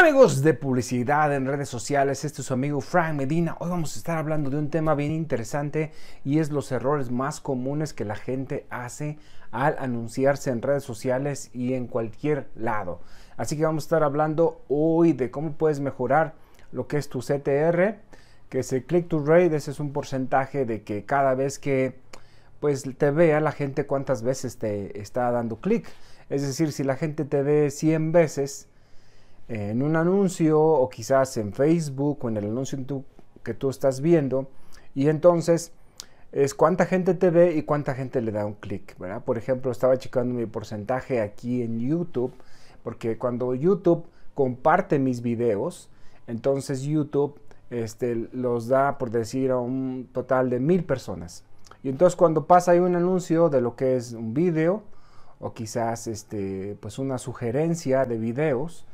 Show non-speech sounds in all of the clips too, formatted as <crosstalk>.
Hola amigos de publicidad en redes sociales, este es su amigo Frank Medina. Hoy vamos a estar hablando de un tema bien interesante y es los errores más comunes que la gente hace al anunciarse en redes sociales y en cualquier lado. Así que vamos a estar hablando hoy de cómo puedes mejorar lo que es tu CTR, que es el click to rate, ese es un porcentaje de que cada vez que pues te vea la gente cuántas veces te está dando clic. Es decir, si la gente te ve 100 veces, en un anuncio o quizás en Facebook o en el anuncio que tú estás viendo. Y entonces es cuánta gente te ve y cuánta gente le da un clic, Por ejemplo, estaba checando mi porcentaje aquí en YouTube, porque cuando YouTube comparte mis videos, entonces YouTube este, los da, por decir, a un total de mil personas. Y entonces cuando pasa ahí un anuncio de lo que es un video, o quizás este, pues una sugerencia de videos,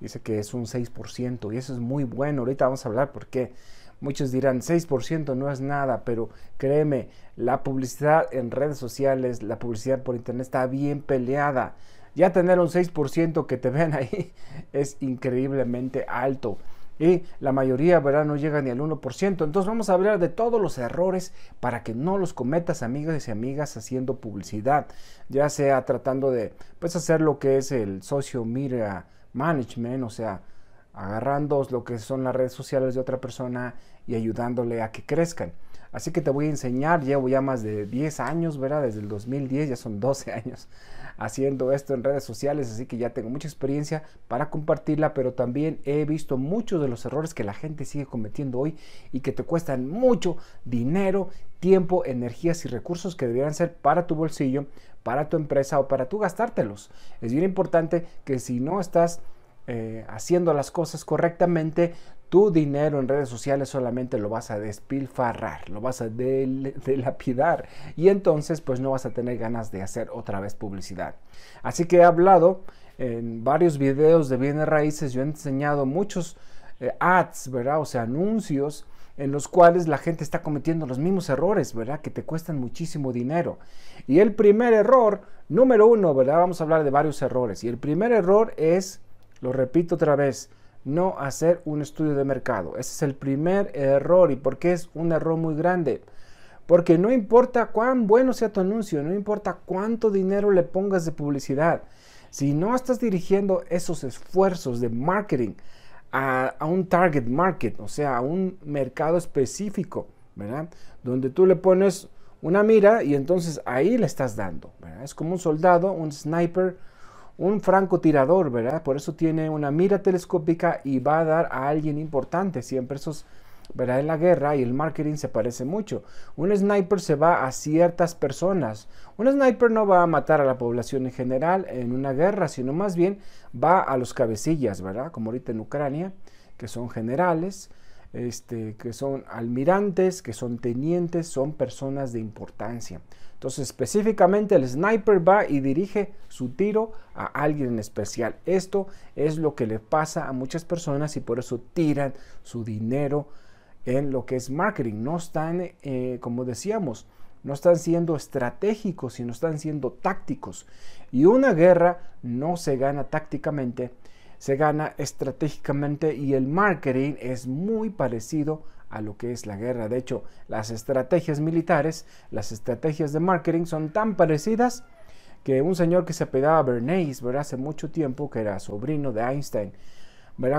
dice que es un 6% y eso es muy bueno. Ahorita vamos a hablar porque Muchos dirán 6% no es nada, pero créeme, la publicidad en redes sociales, la publicidad por internet está bien peleada. Ya tener un 6% que te ven ahí <laughs> es increíblemente alto. Y la mayoría, ¿verdad? No llega ni al 1%. Entonces vamos a hablar de todos los errores para que no los cometas, amigos y amigas, haciendo publicidad. Ya sea tratando de, pues, hacer lo que es el socio mira management, o sea, agarrando lo que son las redes sociales de otra persona y ayudándole a que crezcan. Así que te voy a enseñar, llevo ya más de 10 años, ¿verdad? Desde el 2010, ya son 12 <laughs> años haciendo esto en redes sociales, así que ya tengo mucha experiencia para compartirla, pero también he visto muchos de los errores que la gente sigue cometiendo hoy y que te cuestan mucho dinero, tiempo, energías y recursos que deberían ser para tu bolsillo, para tu empresa o para tú gastártelos. Es bien importante que si no estás eh, haciendo las cosas correctamente, tu dinero en redes sociales solamente lo vas a despilfarrar, lo vas a delapidar y entonces pues no vas a tener ganas de hacer otra vez publicidad. Así que he hablado en varios videos de bienes raíces, yo he enseñado muchos eh, ads, ¿verdad? O sea, anuncios en los cuales la gente está cometiendo los mismos errores, ¿verdad? Que te cuestan muchísimo dinero. Y el primer error, número uno, ¿verdad? Vamos a hablar de varios errores. Y el primer error es, lo repito otra vez, no hacer un estudio de mercado. Ese es el primer error. ¿Y por qué es un error muy grande? Porque no importa cuán bueno sea tu anuncio, no importa cuánto dinero le pongas de publicidad, si no estás dirigiendo esos esfuerzos de marketing a, un target market, o sea, a un mercado específico, ¿verdad? Donde tú le pones una mira y entonces ahí le estás dando, Es como un soldado, un sniper, un francotirador, ¿verdad? Por eso tiene una mira telescópica y va a dar a alguien importante siempre esos ¿verdad? En la guerra y el marketing se parece mucho. Un sniper se va a ciertas personas. Un sniper no va a matar a la población en general en una guerra, sino más bien va a los cabecillas, ¿verdad? Como ahorita en Ucrania, que son generales, este, que son almirantes, que son tenientes, son personas de importancia. Entonces específicamente el sniper va y dirige su tiro a alguien en especial. Esto es lo que le pasa a muchas personas y por eso tiran su dinero en lo que es marketing. No están, eh, como decíamos, no están siendo estratégicos, sino están siendo tácticos. Y una guerra no se gana tácticamente, se gana estratégicamente y el marketing es muy parecido a lo que es la guerra. De hecho, las estrategias militares, las estrategias de marketing son tan parecidas que un señor que se pedaba Bernays, ¿verdad? Hace mucho tiempo, que era sobrino de Einstein,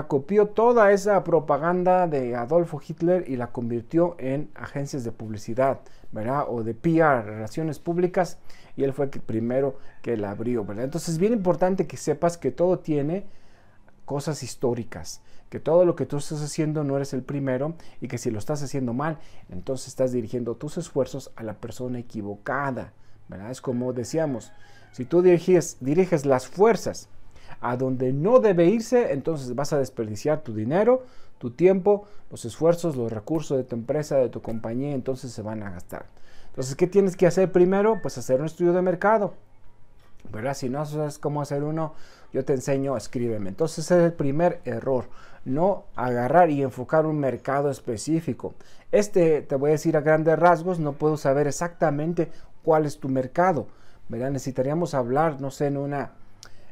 Copió toda esa propaganda de Adolfo Hitler y la convirtió en agencias de publicidad, ¿verdad? O de PR, relaciones públicas, y él fue el primero que la abrió, ¿verdad? Entonces es bien importante que sepas que todo tiene cosas históricas, que todo lo que tú estás haciendo no eres el primero y que si lo estás haciendo mal, entonces estás dirigiendo tus esfuerzos a la persona equivocada, ¿verdad? Es como decíamos, si tú diriges, diriges las fuerzas, a donde no debe irse, entonces vas a desperdiciar tu dinero, tu tiempo, los esfuerzos, los recursos de tu empresa, de tu compañía, entonces se van a gastar. Entonces, ¿qué tienes que hacer primero? Pues hacer un estudio de mercado. ¿Verdad? Si no sabes cómo hacer uno, yo te enseño, escríbeme. Entonces, ese es el primer error. No agarrar y enfocar un mercado específico. Este, te voy a decir a grandes rasgos, no puedo saber exactamente cuál es tu mercado. ¿Verdad? Necesitaríamos hablar, no sé, en una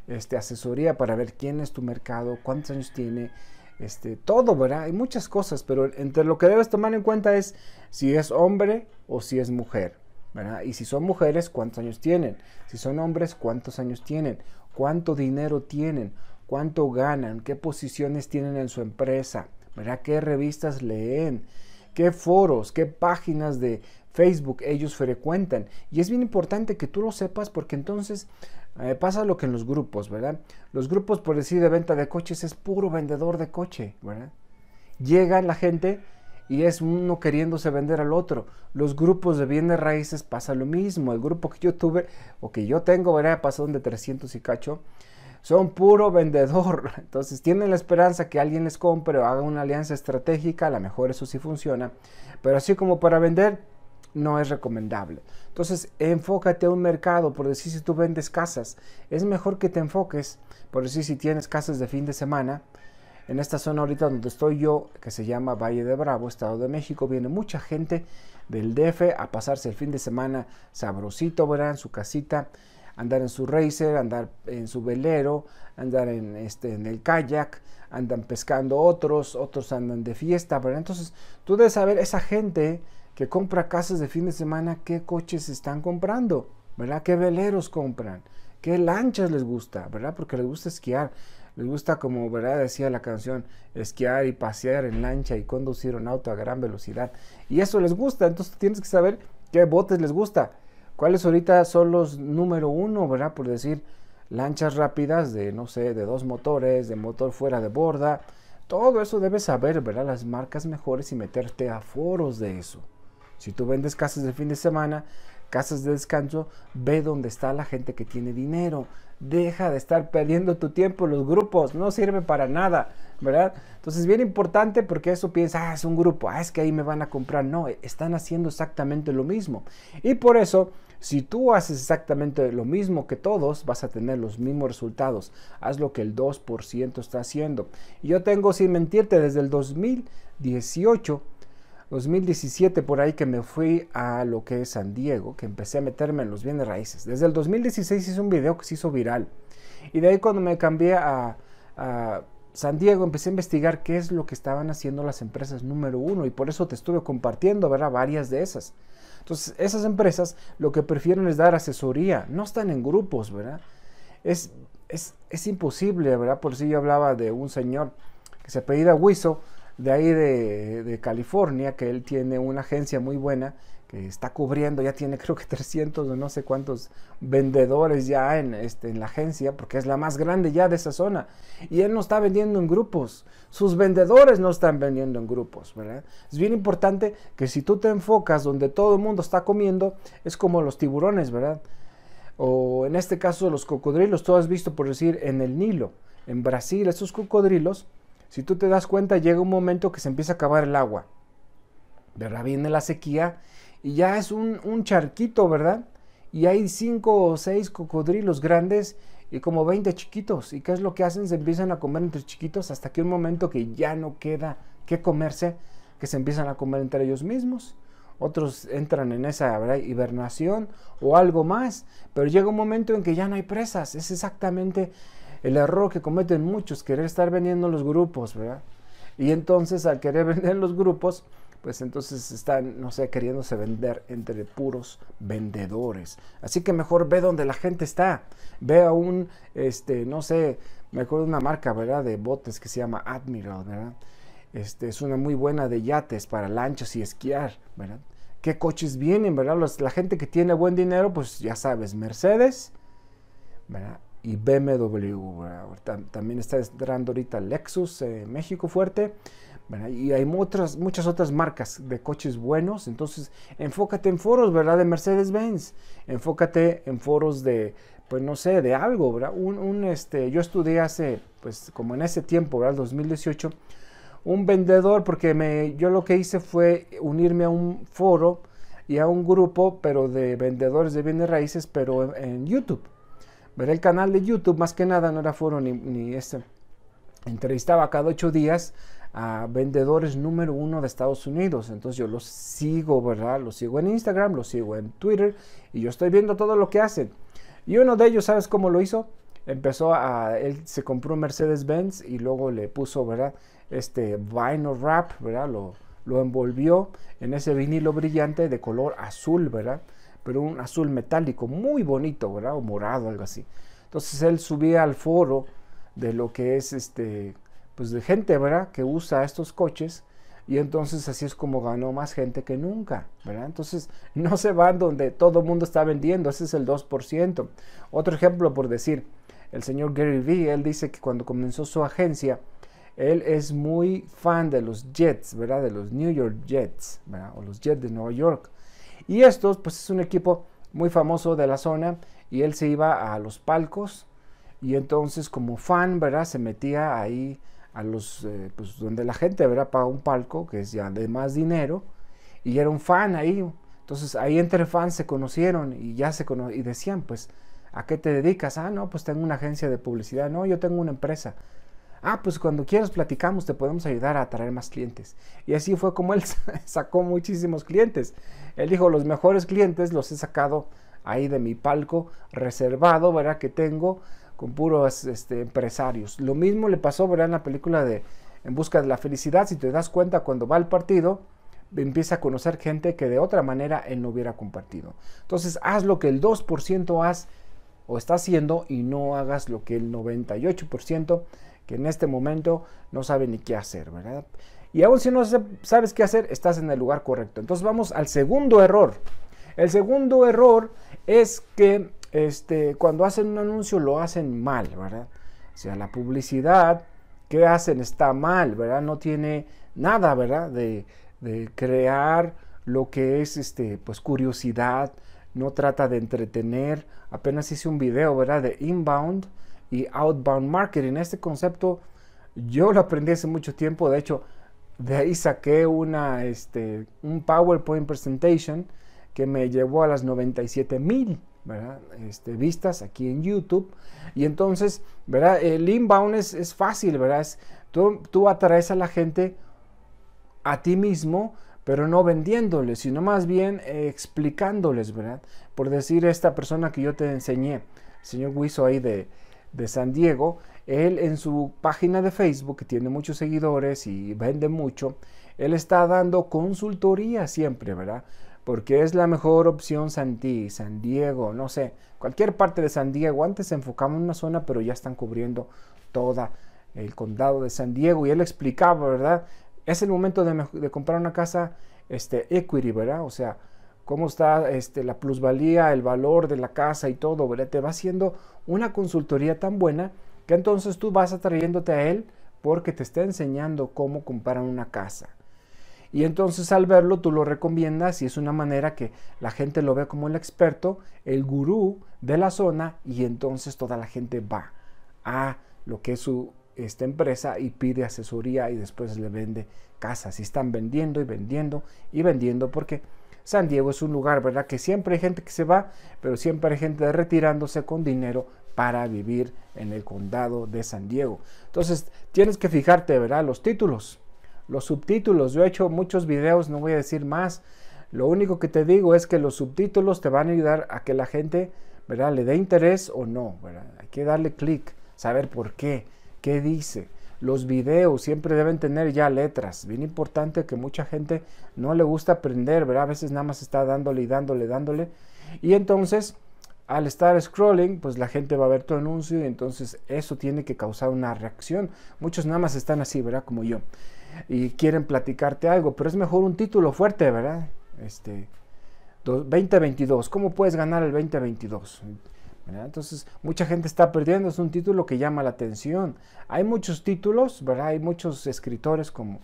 este, asesoría para ver quién es tu mercado, cuántos años tiene, este, todo, ¿verdad? Hay muchas cosas, pero entre lo que debes tomar en cuenta es si es hombre o si es mujer, ¿verdad? Y si son mujeres, cuántos años tienen, si son hombres, cuántos años tienen, cuánto dinero tienen, cuánto ganan, qué posiciones tienen en su empresa, ¿verdad? ¿Qué revistas leen? ¿Qué foros, qué páginas de Facebook ellos frecuentan? Y es bien importante que tú lo sepas porque entonces eh, pasa lo que en los grupos, ¿verdad? Los grupos, por decir, de venta de coches es puro vendedor de coche, ¿verdad? Llega la gente y es uno queriéndose vender al otro. Los grupos de bienes raíces pasa lo mismo. El grupo que yo tuve o que yo tengo, ¿verdad? Pasaron de 300 y cacho. Son puro vendedor. <laughs> Entonces tienen la esperanza que alguien les compre o haga una alianza estratégica. A lo mejor eso sí funciona. Pero así como para vender, no es recomendable. Entonces, enfócate a un mercado, por decir si tú vendes casas, es mejor que te enfoques, por decir si tienes casas de fin de semana, en esta zona ahorita donde estoy yo, que se llama Valle de Bravo, Estado de México, viene mucha gente del DF a pasarse el fin de semana sabrosito, verán, en su casita, andar en su racer, andar en su velero, andar en, este, en el kayak, andan pescando otros, otros andan de fiesta, Entonces, tú debes saber, esa gente que compra casas de fin de semana, qué coches están comprando, ¿verdad? ¿Qué veleros compran? ¿Qué lanchas les gusta, verdad? Porque les gusta esquiar, les gusta, como verdad decía la canción, esquiar y pasear en lancha y conducir un auto a gran velocidad. Y eso les gusta, entonces tienes que saber qué botes les gusta. ¿Cuáles ahorita son los número uno, verdad? Por decir, lanchas rápidas de, no sé, de dos motores, de motor fuera de borda. Todo eso debes saber, ¿verdad? Las marcas mejores y meterte a foros de eso. Si tú vendes casas de fin de semana, casas de descanso, ve dónde está la gente que tiene dinero. Deja de estar perdiendo tu tiempo los grupos, no sirve para nada, ¿verdad? Entonces, bien importante porque eso piensa, ah, es un grupo, ah, es que ahí me van a comprar. No, eh, están haciendo exactamente lo mismo. Y por eso, si tú haces exactamente lo mismo que todos, vas a tener los mismos resultados. Haz lo que el 2% está haciendo. Yo tengo, sin mentirte, desde el 2018 2017 por ahí que me fui a lo que es San Diego, que empecé a meterme en los bienes raíces. Desde el 2016 hice un video que se hizo viral. Y de ahí cuando me cambié a, San Diego empecé a investigar qué es lo que estaban haciendo las empresas número uno. Y por eso te estuve compartiendo, ¿verdad? Varias de esas. Entonces, esas empresas lo que prefieren es dar asesoría. No están en grupos, ¿verdad? Es, es, es imposible, ¿verdad? Por si yo hablaba de un señor que se apellida Huizo de ahí de, California, que él tiene una agencia muy buena que está cubriendo, ya tiene <laughs> creo que 300 o no sé cuántos vendedores ya en, este, en la agencia, porque es la más grande ya de esa zona. Y él no está vendiendo en grupos, sus vendedores no están vendiendo en grupos, ¿verdad? Es bien importante que si tú te enfocas donde todo el mundo está comiendo, es como los tiburones, ¿verdad? O en este caso los cocodrilos, tú has visto por decir en el Nilo, en Brasil, esos cocodrilos si tú te das cuenta, llega un momento que se empieza a acabar el agua. ¿Verdad? Viene la sequía y ya es un, charquito, ¿verdad? Y hay cinco o seis cocodrilos grandes y como 20 chiquitos. ¿Y qué es lo que hacen? Se empiezan a comer entre chiquitos hasta que un momento que ya no queda qué comerse, que se empiezan a comer entre ellos mismos. Otros entran en esa hibernación o algo más, pero llega un momento en que ya no hay presas. Es exactamente el error que cometen muchos, querer estar vendiendo los grupos, ¿verdad? Y entonces al querer <laughs> vender los grupos, pues entonces están, no sé, queriéndose vender entre puros vendedores. Así que mejor ve donde la gente está. Ve a un, este, no sé, me acuerdo de una marca, ¿verdad? De botes que se llama Admiral, ¿verdad? Este, es una muy buena de yates para lanchos y esquiar, ¿verdad? ¿Qué coches vienen, verdad? la gente que tiene buen dinero, pues ya sabes, Mercedes, ¿verdad? y BMW. También está entrando ahorita Lexus, eh, México fuerte. Y hay muchas, muchas otras marcas de coches buenos. Entonces, enfócate en foros, ¿verdad? De Mercedes-Benz. Enfócate en foros de, pues no sé, de algo, ¿verdad? Un, este, yo estudié hace, pues como en ese tiempo, ¿verdad? 2018. Un vendedor, porque me, yo lo que hice fue unirme a un foro y a un grupo, pero de vendedores de bienes raíces, pero en YouTube. Ver el canal de YouTube, más que nada, no era foro ni, ni este. Entrevistaba cada ocho días a vendedores número uno de Estados Unidos. Entonces yo los sigo, ¿verdad? Los sigo en Instagram, los sigo en Twitter y yo estoy viendo todo lo que hacen. Y uno de ellos, ¿sabes cómo lo hizo? Empezó a, él se compró un Mercedes-Benz y luego le puso, ¿verdad? Este vinyl wrap, ¿verdad? Lo, lo envolvió en ese vinilo brillante de color azul, ¿verdad? pero un azul metálico muy bonito, ¿verdad? O morado, algo así. Entonces él subía al foro de lo que es este, pues de gente, ¿verdad? Que usa estos coches y entonces así es como ganó más gente que nunca, ¿verdad? Entonces <laughs> no se van donde todo el mundo está vendiendo, ese es el 2%. Otro ejemplo por decir, el señor Gary Vee, él dice que cuando comenzó su agencia, él es muy fan de los Jets, ¿verdad? De los New York Jets, ¿verdad? O los Jets de Nueva York. Y estos, pues es un equipo muy famoso de la zona y él se iba a los palcos y entonces como fan, ¿verdad? Se metía ahí a los, eh, pues donde la gente, ¿verdad? Paga un palco que es ya de más dinero y era un fan ahí. Entonces ahí entre fans se conocieron y ya se conocían y decían, pues, ¿a qué te dedicas? Ah, no, pues tengo una agencia de publicidad, no, yo tengo una empresa ah, pues cuando quieras platicamos, te podemos ayudar a atraer más clientes. Y así fue como él <laughs> sacó muchísimos clientes. Él dijo, los mejores clientes los he sacado ahí de mi palco reservado, ¿verdad? Que tengo con puros este, empresarios. Lo mismo le pasó, ¿verdad? En la película de En Busca de la Felicidad, si te das cuenta, cuando va al partido, empieza a conocer gente que de otra manera él no hubiera compartido. Entonces, haz lo que el 2% haz o está haciendo y no hagas lo que el 98% que en este momento no sabe ni qué hacer, ¿verdad? Y aún si no sabes qué hacer, estás en el lugar correcto. Entonces vamos al segundo error. El segundo error es que este, cuando hacen un anuncio lo hacen mal, ¿verdad? O sea, la publicidad que hacen está mal, ¿verdad? No tiene nada, ¿verdad? De, crear lo que es este, pues curiosidad, no trata de entretener. Apenas hice un video, ¿verdad? De inbound, y outbound marketing. Este concepto yo lo aprendí hace mucho tiempo, de hecho, de ahí saqué una, este, un PowerPoint presentation que me llevó a las 97 mil este, vistas aquí en YouTube. Y entonces, ¿verdad? el inbound es, fácil, ¿verdad? tú, tú atraes a la gente a ti mismo, pero no vendiéndoles, sino más bien eh, explicándoles, ¿verdad? Por decir esta persona que yo te enseñé, señor Guiso ahí de, de San Diego, él en su página de Facebook, que tiene muchos seguidores y vende mucho, él está dando consultoría siempre, ¿verdad? Porque es la mejor opción San, San Diego, no sé, cualquier parte de San Diego. Antes se enfocaba en una zona, pero ya están cubriendo toda el condado de San Diego. Y él explicaba, ¿verdad? Es el momento de, comprar una casa este, equity, ¿verdad? O sea, cómo está este, la plusvalía, el valor de la casa y todo, Te va haciendo una consultoría tan buena que entonces tú vas atrayéndote a él porque te está enseñando cómo comprar una casa. Y entonces al verlo tú lo recomiendas y es una manera que la gente lo ve como el experto, el gurú de la zona y entonces toda la gente va a lo que es su esta empresa y pide asesoría y después le vende casas y están vendiendo y vendiendo y vendiendo porque San Diego es un lugar, ¿verdad? Que siempre hay gente que se va, pero siempre hay gente retirándose con dinero para vivir en el condado de San Diego. Entonces, tienes que fijarte, ¿verdad? Los títulos, los subtítulos. Yo he hecho muchos videos, no voy a decir más. Lo único que te digo es que los subtítulos te van a ayudar a que la gente, ¿verdad? Le dé interés o no, ¿verdad? Hay que darle clic, saber por qué, qué dice. Los videos siempre deben tener ya letras. Bien importante que mucha gente no le gusta aprender, ¿verdad? A veces nada más está dándole y dándole, dándole. Y entonces, al estar scrolling, pues la gente va a ver tu anuncio y entonces eso tiene que causar una reacción. Muchos nada más están así, ¿verdad? Como yo. Y quieren platicarte algo, pero es mejor un título fuerte, ¿verdad? Este 2022, ¿cómo puedes ganar el 2022? Entonces, mucha gente está perdiendo, es un título que llama la atención. Hay muchos títulos, ¿verdad? Hay muchos escritores como,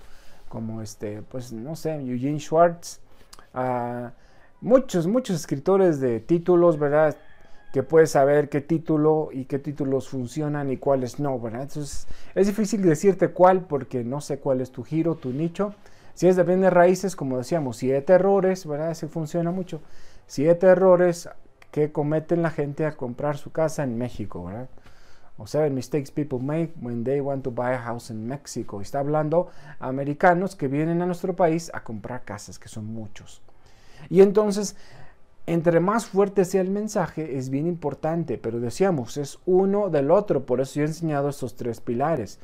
como este, pues no sé, Eugene Schwartz, ah, muchos, muchos escritores de títulos, ¿verdad? Que puedes saber qué título y qué títulos funcionan y cuáles no, Entonces, es difícil decirte cuál porque no sé cuál es tu giro, tu nicho. Si es de bienes raíces, como decíamos, siete errores, ¿verdad? Se funciona mucho. Siete errores que cometen la gente a comprar su casa en México, ¿verdad? O el mistakes people make when they want to buy a house in Mexico. Está hablando americanos que vienen a nuestro país a comprar casas, que son muchos. Y entonces, entre más fuerte sea el mensaje, es bien importante, pero decíamos, es uno del otro. Por eso yo he enseñado estos tres pilares,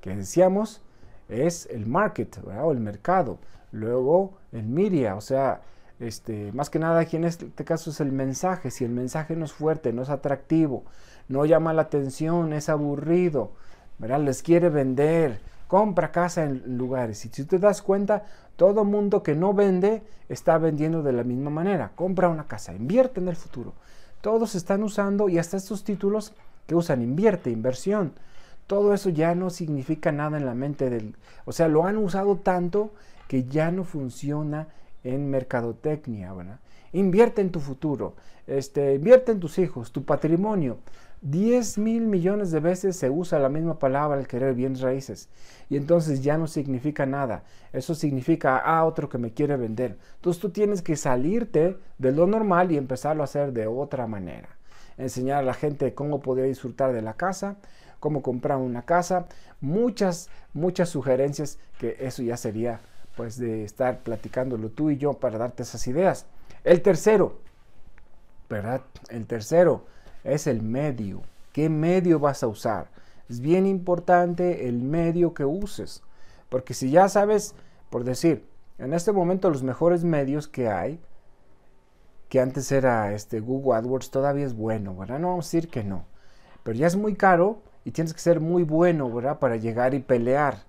que decíamos es el market ¿verdad? o el mercado. Luego el media, o sea, este, más que nada aquí en este caso es el mensaje. Si el mensaje no es fuerte, no es atractivo, no llama la atención, es aburrido, Les quiere vender, compra casa en lugares. Y si te das cuenta, todo mundo que no vende está vendiendo de la misma manera. Compra una casa, invierte en el futuro. Todos están usando y hasta estos títulos que usan invierte, inversión. Todo eso ya no significa nada en la mente del... O sea, lo han usado tanto que ya no funciona en mercadotecnia, ¿verdad? Invierte en tu futuro, este, invierte en tus hijos, tu patrimonio. 10 mil millones de veces se usa la misma palabra al querer bien raíces. Y entonces ya no significa nada. Eso significa, ah, otro que me quiere vender. Entonces tú tienes que salirte de lo normal y empezarlo a hacer de otra manera. Enseñar a la gente cómo podría disfrutar de la casa, cómo comprar una casa. Muchas, muchas sugerencias que eso ya sería pues de estar platicándolo tú y yo para darte esas ideas. El tercero, ¿verdad? El tercero es el medio. ¿Qué medio vas a usar? Es bien importante el medio que uses, porque si ya sabes, por decir, en este momento los mejores medios que hay, que antes era este Google AdWords, todavía es bueno, ¿verdad? No vamos a decir que no, pero ya es muy caro y tienes que ser muy bueno, ¿verdad? Para llegar y pelear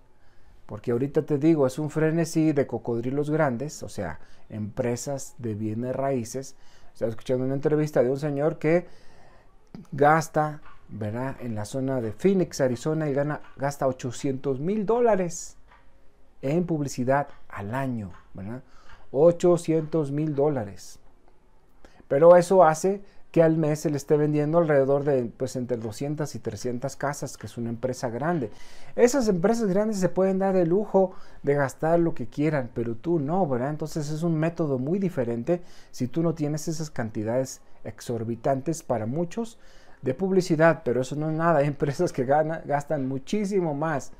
porque ahorita te digo, es un frenesí de cocodrilos grandes, o sea, empresas de bienes raíces. Estaba escuchando una entrevista de un señor que gasta, ¿verdad? En la zona de Phoenix, Arizona, y gana, gasta 800 mil dólares en publicidad al año, ¿verdad? 800 mil dólares. Pero eso hace que al mes se le esté vendiendo alrededor de pues entre 200 y 300 casas, que es una empresa grande. Esas empresas grandes se pueden dar el lujo de gastar lo que quieran, pero tú no, ¿verdad? Entonces es un método muy diferente si tú no tienes esas cantidades exorbitantes para muchos de publicidad, pero eso no es nada, hay empresas que gastan muchísimo más,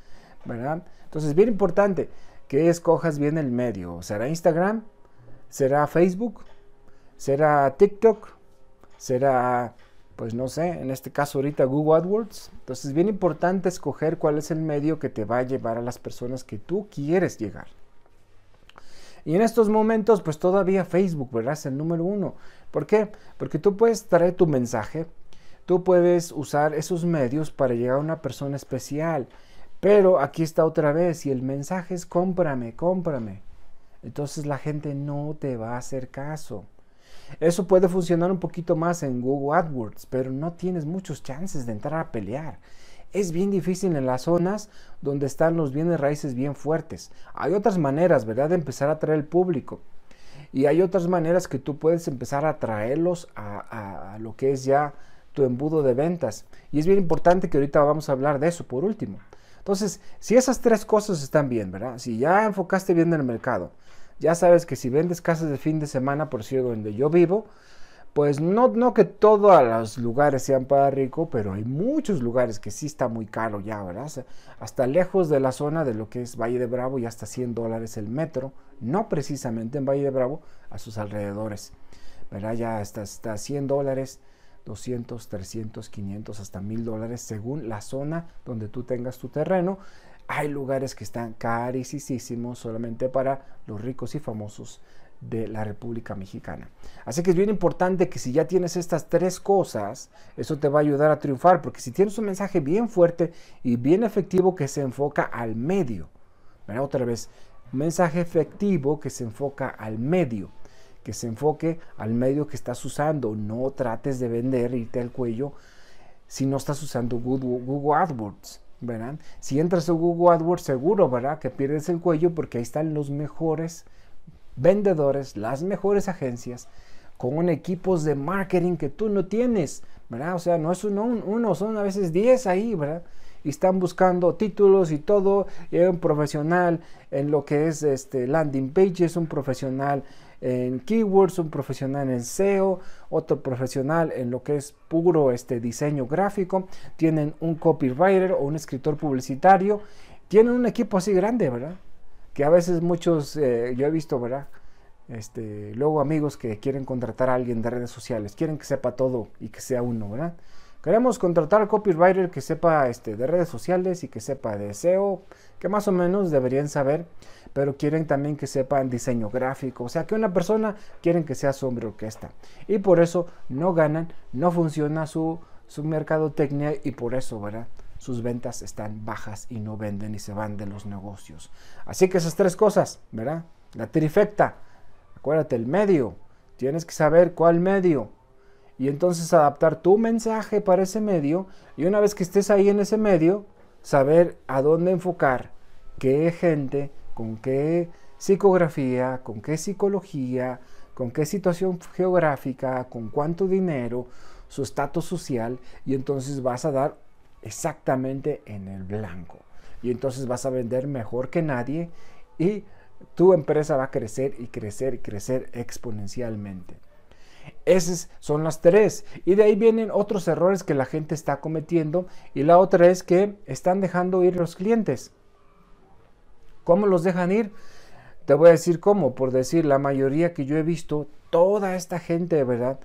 ¿verdad? Entonces bien importante que escojas bien el medio, ¿será Instagram? ¿Será Facebook? ¿Será TikTok? será, pues no sé, en este caso ahorita Google AdWords. Entonces es bien importante escoger cuál es el medio que te va a llevar a las personas que tú quieres llegar. Y en estos momentos, pues todavía Facebook, ¿verdad? Es el número uno. ¿Por qué? Porque tú puedes traer tu mensaje, tú puedes usar esos medios para llegar a una persona especial. Pero aquí está otra vez, y el mensaje es cómprame, cómprame. Entonces la gente no te va a hacer caso. Eso puede funcionar un poquito más en Google AdWords, pero no tienes muchos chances de entrar a pelear. Es bien difícil en las zonas donde están los bienes raíces bien fuertes. Hay otras maneras, ¿verdad?, de empezar a atraer el público. Y hay otras maneras que tú puedes empezar a traerlos a, a lo que es ya tu embudo de ventas. Y es bien importante que ahorita vamos a hablar de eso por último. Entonces, si esas tres cosas están bien, ¿verdad? Si ya enfocaste bien en el mercado, ya sabes que si vendes casas de fin de semana, por cierto, donde yo vivo, pues no, no que todos los lugares sean para rico, pero hay muchos lugares que sí está muy caro ya, ¿verdad? hasta lejos de la zona de lo que es Valle de Bravo y hasta 100 dólares el metro, no precisamente en Valle de Bravo, a sus alrededores, ¿verdad? Ya hasta, hasta 100 dólares. 200, 300, 500, hasta 1000 dólares según la zona donde tú tengas tu terreno hay lugares que están carísimos solamente para los ricos y famosos de la República Mexicana. Así que es bien importante que si ya tienes estas tres cosas, eso te va a ayudar a triunfar, porque si tienes un mensaje bien fuerte y bien efectivo que se enfoca al medio, otra vez, mensaje efectivo que se enfoca al medio, que se enfoque al medio que estás usando, no trates de vender, irte al cuello si no estás usando Google AdWords verán Si entras a Google AdWords, seguro, ¿verdad? Que pierdes el cuello porque ahí están los mejores vendedores, las mejores agencias, con equipos de marketing que tú no tienes, ¿verdad? O sea, no es uno, uno son a veces 10 ahí, ¿verdad? Y están buscando títulos y todo. Y hay un profesional en lo que es este landing page, es un profesional en keywords, un profesional en SEO, otro profesional en lo que es puro este, diseño gráfico, tienen un copywriter o un escritor publicitario, tienen un equipo así grande, ¿verdad? Que a veces muchos, eh, yo he visto, ¿verdad? Este, luego amigos que quieren contratar a alguien de redes sociales, quieren que sepa todo y que sea uno, ¿verdad? Queremos contratar copywriter que sepa este, de redes sociales y que sepa de SEO, que más o menos deberían saber, pero quieren también que sepan diseño gráfico, o sea, que una persona quieren que sea su hombre orquesta. Y por eso no ganan, no funciona su, su técnico y por eso, ¿verdad? Sus ventas están bajas y no venden y se van de los negocios. Así que esas tres cosas, ¿verdad? La trifecta. Acuérdate, el medio. Tienes que saber cuál medio y entonces adaptar tu mensaje para ese medio y una vez que estés ahí en ese medio, saber a dónde enfocar, qué gente, con qué psicografía, con qué psicología, con qué situación geográfica, con cuánto dinero, su estatus social y entonces vas a dar exactamente en el blanco. Y entonces vas a vender mejor que nadie y tu empresa va a crecer y crecer y crecer exponencialmente. Esas son las tres. Y de ahí vienen otros errores que la gente está cometiendo. Y la otra es que están dejando ir los clientes. ¿Cómo los dejan ir? Te voy a decir cómo. Por decir, la mayoría que yo he visto, toda esta gente verdad,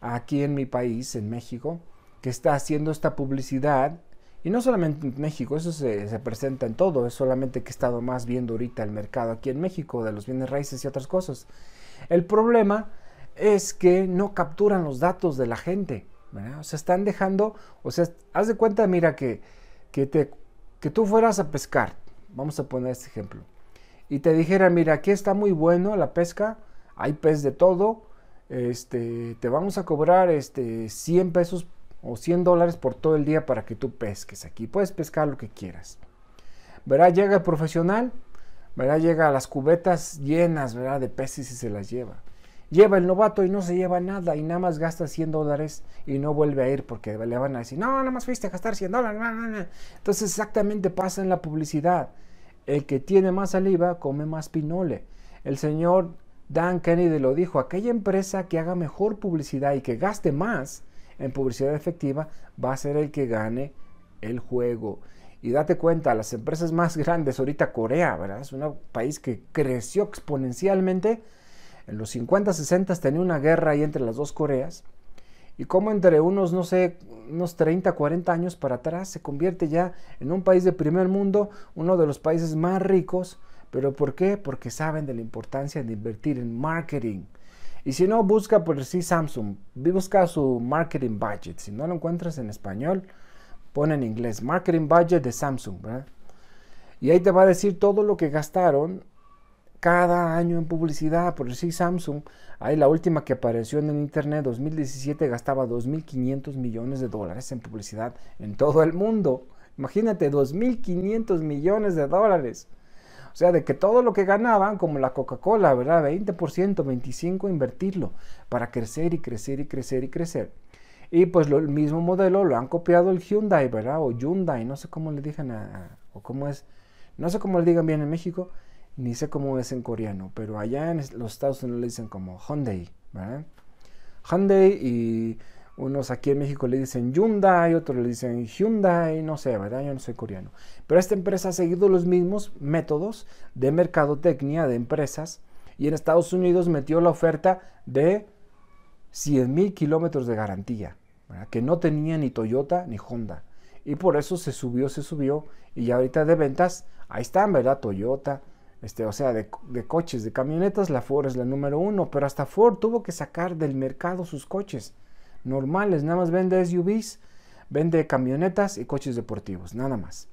aquí en mi país, en México, que está haciendo esta publicidad. Y no solamente en México, eso se, se presenta en todo. Es solamente que he estado más viendo ahorita el mercado aquí en México de los bienes raíces y otras cosas. El problema es que no capturan los datos de la gente. O sea, están dejando, o sea, haz de cuenta, mira, que, te, que tú fueras a pescar, vamos a poner este ejemplo, y te dijera, mira, aquí está muy bueno la pesca, hay pez de todo, este, te vamos a cobrar este, 100 pesos o 100 dólares por todo el día para que tú pesques aquí, puedes pescar lo que quieras. Verá, llega el profesional, verá, llega a las cubetas llenas, ¿verdad? De peces y se las lleva lleva el novato y no se lleva nada y nada más gasta 100 dólares y no vuelve a ir porque le van a decir, no, nada más fuiste a gastar 100 dólares. No, Entonces exactamente pasa en la publicidad. El que tiene más saliva come más pinole. El señor Dan Kennedy lo dijo, aquella empresa que haga mejor publicidad y que gaste más en publicidad efectiva va a ser el que gane el juego. Y date cuenta, las empresas más grandes, ahorita Corea, ¿verdad? Es un país que creció exponencialmente en los 50, 60 tenía una guerra ahí entre las dos Coreas, y como entre unos, no sé, unos 30, 40 años para atrás se convierte ya en un país de primer mundo, uno de los países más ricos, pero ¿por qué? Porque saben de la importancia de invertir en marketing. Y si no, busca por sí Samsung, busca su marketing budget. Si no lo encuentras en español, pone en inglés, marketing budget de Samsung, Y ahí te va a decir todo lo que gastaron cada año en publicidad. Por decir Samsung, ahí la última que apareció en el Internet 2017 gastaba 2.500 millones de dólares en publicidad en todo el mundo. Imagínate, 2.500 millones de dólares. O sea, de que todo lo que ganaban, como la Coca-Cola, ¿verdad? 20%, 25% invertirlo para crecer y crecer y crecer y crecer. Y pues el mismo modelo lo han copiado el Hyundai, ¿verdad? O Hyundai, no sé cómo le digan a, o cómo es, no sé cómo le digan bien en México, ni sé cómo es en coreano, pero allá en los Estados Unidos le dicen como Hyundai, ¿verdad? Hyundai y unos aquí en México le dicen Hyundai, otros le dicen Hyundai, no sé, ¿verdad? Yo no soy coreano. Pero esta empresa ha seguido los mismos métodos de mercadotecnia de empresas y en Estados Unidos metió la oferta de 100.000 kilómetros de garantía, ¿verdad? que no tenía ni Toyota ni Honda. Y por eso se subió, se subió. Y ahorita de ventas, ahí están, ¿verdad? Toyota, este, o sea, de, de, coches, de camionetas, la Ford es la número uno, pero hasta Ford tuvo que sacar del mercado sus coches normales, nada más vende SUVs, vende camionetas y coches deportivos, nada más.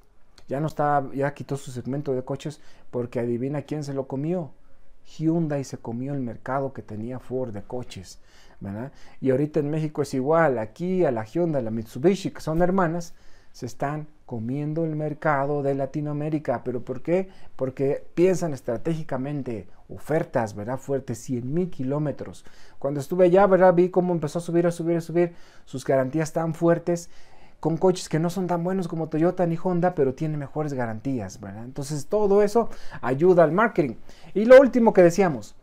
Ya no está, ya quitó su segmento de coches porque adivina quién se lo comió. Hyundai se comió el mercado que tenía Ford de coches, ¿verdad? Y ahorita en México es igual, aquí a la Hyundai, a la Mitsubishi, que son hermanas, se están comiendo el mercado de Latinoamérica. ¿Pero por qué? Porque piensan estratégicamente ofertas, ¿verdad? Fuertes, 100 mil kilómetros. Cuando estuve allá, ¿verdad? Vi cómo empezó a subir, a subir, a subir sus garantías tan fuertes con coches que no son tan buenos como Toyota ni Honda, pero tienen mejores garantías, ¿verdad? Entonces todo eso ayuda al marketing. Y lo último que decíamos,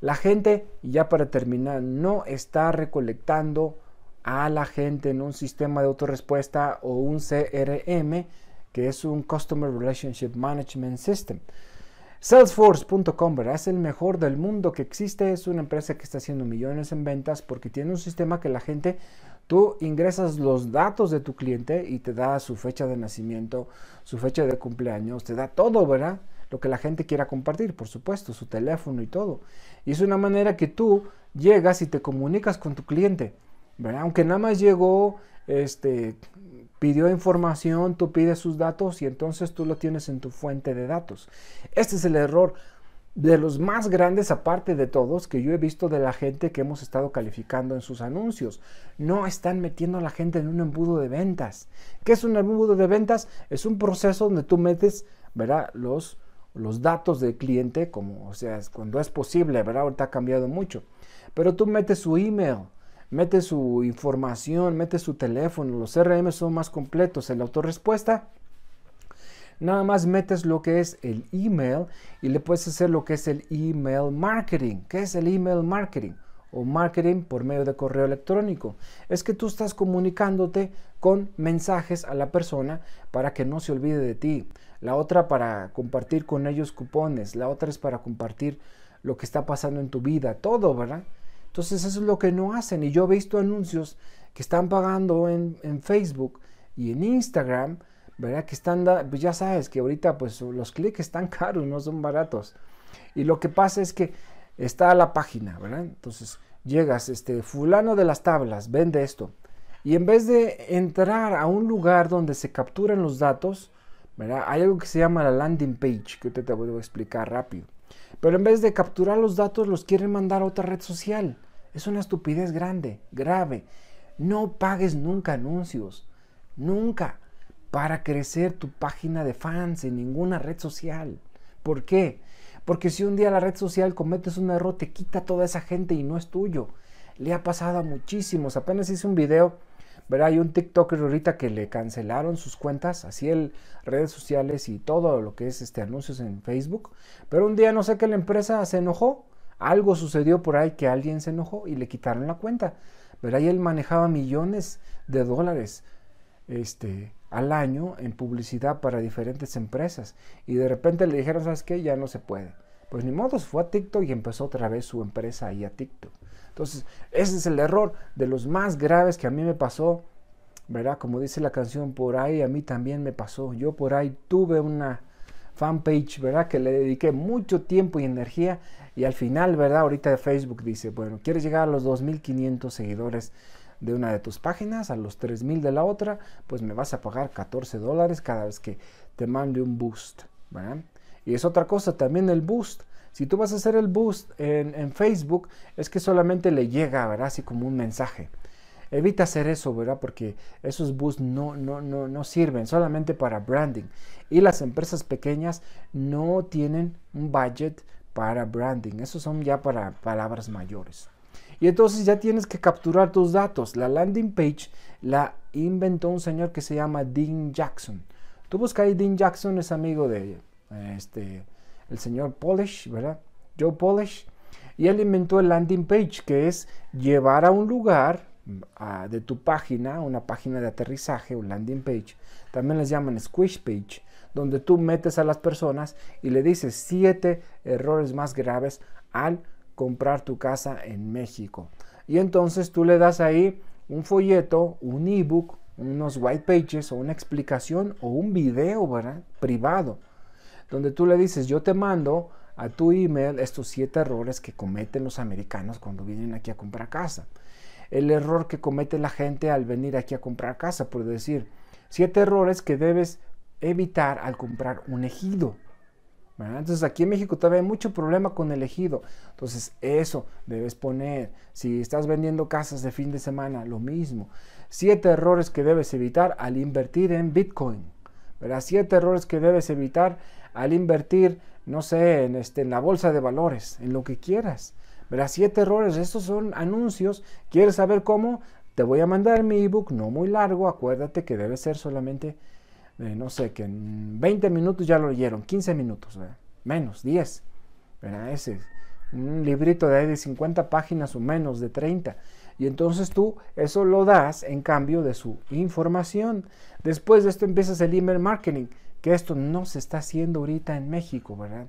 la gente, ya para terminar, no está recolectando a la gente en un sistema de autorrespuesta o un CRM, que es un Customer Relationship Management System. Salesforce.com es el mejor del mundo que existe, es una empresa que está haciendo millones en ventas porque tiene un sistema que la gente, tú ingresas los datos de tu cliente y te da su fecha de nacimiento, su fecha de cumpleaños, te da todo, ¿verdad? Lo que la gente quiera compartir, por supuesto, su teléfono y todo. Y es una manera que tú llegas y te comunicas con tu cliente. Aunque nada más llegó, este, pidió información, tú pides sus datos y entonces tú lo tienes en tu fuente de datos. Este es el error de los más grandes, aparte de todos, que yo he visto de la gente que hemos estado calificando en sus anuncios. No están metiendo a la gente en un embudo de ventas. ¿Qué es un embudo de ventas? Es un proceso donde tú metes, ¿verdad? Los, los datos del cliente, como, o sea, cuando es posible, ¿verdad? Ahorita ha cambiado mucho. Pero tú metes su email, mete su información, mete su teléfono, los CRM son más completos en la autorrespuesta. Nada más metes lo que es el email y le puedes hacer lo que es el email marketing. ¿Qué es el email marketing? o marketing por medio de correo electrónico. Es que tú estás comunicándote con mensajes a la persona para que no se olvide de ti. La otra para compartir con ellos cupones. La otra es para compartir lo que está pasando en tu vida. Todo, ¿verdad? Entonces eso es lo que no hacen. Y yo he visto anuncios que están pagando en, Facebook y en Instagram, ¿verdad? Que están, pues ya sabes que ahorita pues los clics están <laughs> caros, no son baratos. Y lo que pasa es que está la página, ¿verdad? Entonces llegas, este, fulano de las tablas, vende esto. Y en vez de entrar a un lugar donde se capturan los datos, ¿verdad? Hay algo que se llama la landing page, que te, te voy a explicar rápido. Pero en vez de capturar los datos, los quieren mandar a otra red social. Es una estupidez grande, grave. No pagues nunca anuncios. Nunca. Para crecer tu página de fans en ninguna red social. ¿Por qué? Porque si un día la red social cometes un error, te quita toda esa gente y no es tuyo. Le ha pasado a muchísimos. Apenas hice un video Verá, hay un TikToker ahorita que le cancelaron sus cuentas, así el redes sociales y todo lo que es este anuncios en Facebook. Pero un día no sé qué la empresa se enojó, algo sucedió por ahí que alguien se enojó y le quitaron la cuenta. Verá, y él manejaba millones de dólares este, al año en publicidad para diferentes empresas. Y de repente le dijeron, ¿sabes qué? Ya no se puede. Pues ni modo, fue a TikTok y empezó otra vez su empresa ahí a TikTok. Entonces, ese es el error de los más graves que a mí me pasó, ¿verdad? Como dice la canción, por ahí a mí también me pasó. Yo por ahí tuve una fanpage, ¿verdad? Que le dediqué mucho tiempo y energía y al final, ¿verdad? Ahorita Facebook dice, bueno, quieres llegar a los 2.500 seguidores de una de tus páginas a los 3.000 de la otra, pues me vas a pagar 14 dólares cada vez que te mande un boost, ¿verdad? Y es otra cosa, también el boost si tú vas a hacer el boost en, Facebook, es que solamente le llega, ¿verdad? Así como un mensaje evita hacer eso, ¿verdad? Porque esos boosts no, no, sirven solamente para branding. Y las empresas pequeñas no tienen un budget para branding. Esos son ya para palabras mayores. Y entonces ya tienes que capturar tus datos. La landing page la inventó un señor que se llama Dean Jackson. Tú busca ahí Dean Jackson, es amigo de este, el señor Polish, ¿verdad? Joe Polish. Y él inventó el landing page, que es llevar a un lugar de tu página, una página de aterrizaje un landing page. También les llaman squish page, donde tú metes a las personas y le dices siete errores más graves al comprar tu casa en México. Y entonces tú le das ahí un folleto, un ebook, unos white pages o una explicación o un video, ¿verdad? Privado donde tú le dices, yo te mando a tu email estos siete errores que cometen los americanos cuando vienen aquí a comprar casa. El error que comete la gente al venir aquí a comprar casa, por decir, siete errores que debes evitar al comprar un ejido. Entonces aquí en México todavía hay mucho problema con el ejido. Entonces eso debes poner. Si estás vendiendo casas de fin de semana, lo mismo. Siete errores que debes evitar al invertir en Bitcoin. ¿verdad? Siete errores que debes evitar al invertir, no sé, en, este, en la bolsa de valores, en lo que quieras. Verás, siete errores, estos son anuncios. ¿Quieres saber cómo? Te voy a mandar mi ebook, no muy largo, acuérdate que debe ser solamente, eh, no sé, que en 20 minutos ya lo leyeron, 15 minutos, menos, 10. ¿verdad? Ese, un librito de ahí de 50 páginas o menos, de 30. Y entonces tú eso lo das en cambio de su información. Después de esto empiezas el email marketing que esto no se está haciendo ahorita en México, ¿verdad?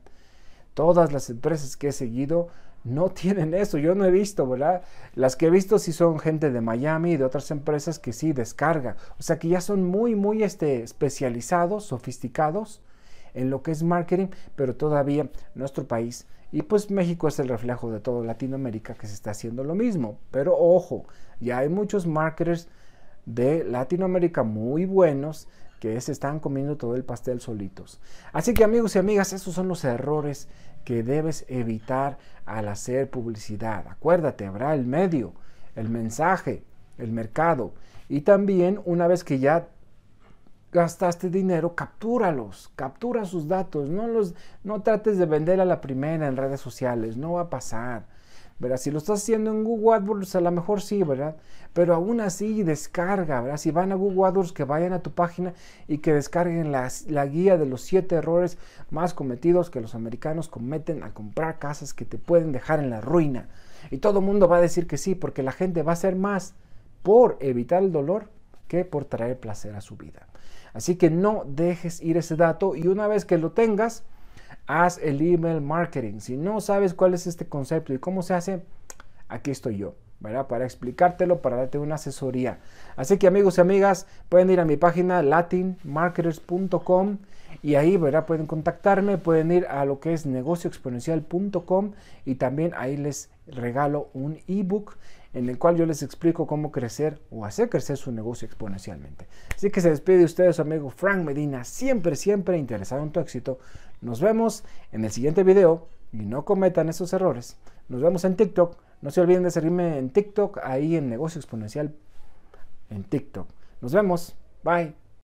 Todas las empresas que he seguido no <laughs> tienen eso, yo no he visto, ¿verdad? Las que he visto sí son gente de Miami y de otras empresas que sí descarga, o sea que ya son muy, muy este, especializados, sofisticados en lo que es marketing, pero todavía nuestro país, y pues México es el reflejo de todo Latinoamérica que se está haciendo lo mismo, pero ojo, ya hay muchos marketers de Latinoamérica muy buenos que se están comiendo todo el pastel solitos. Así que amigos y amigas, esos son los errores que debes evitar al hacer publicidad. Acuérdate, habrá el medio, el mensaje, el mercado. Y también una vez que ya gastaste dinero, captúralos, captura sus datos, no, los, no trates de vender a la primera en redes sociales, no va a pasar. Si lo estás haciendo en Google AdWords, pues, a lo mejor sí, ¿verdad? Pero aún así, descarga, ¿verdad? Si van a Google AdWords, que vayan a tu página y que descarguen la, la guía de los 7 errores más cometidos que los americanos cometen al comprar casas que te pueden dejar en la ruina. Y todo el mundo va a decir que sí, porque la gente va a hacer más por evitar el dolor que por traer placer a su vida. Así que no dejes ir ese dato y una vez que lo tengas, Haz el email marketing. Si no sabes cuál es este concepto y cómo se hace, aquí estoy yo. ¿verdad? Para explicártelo, para darte una asesoría. Así que amigos y amigas, pueden ir a mi página latinmarketers.com y ahí, ¿verdad? Pueden contactarme, pueden ir a lo que es negocioexponencial.com y también ahí les regalo un ebook en el cual yo les explico cómo crecer o hacer crecer su negocio exponencialmente. Así que se despide de ustedes, amigo Frank Medina, siempre, siempre interesado en tu éxito. Nos vemos en el siguiente video y no cometan esos errores. Nos vemos en TikTok. No se olviden de seguirme en TikTok, ahí en Negocio Exponencial, en TikTok. Nos vemos. Bye.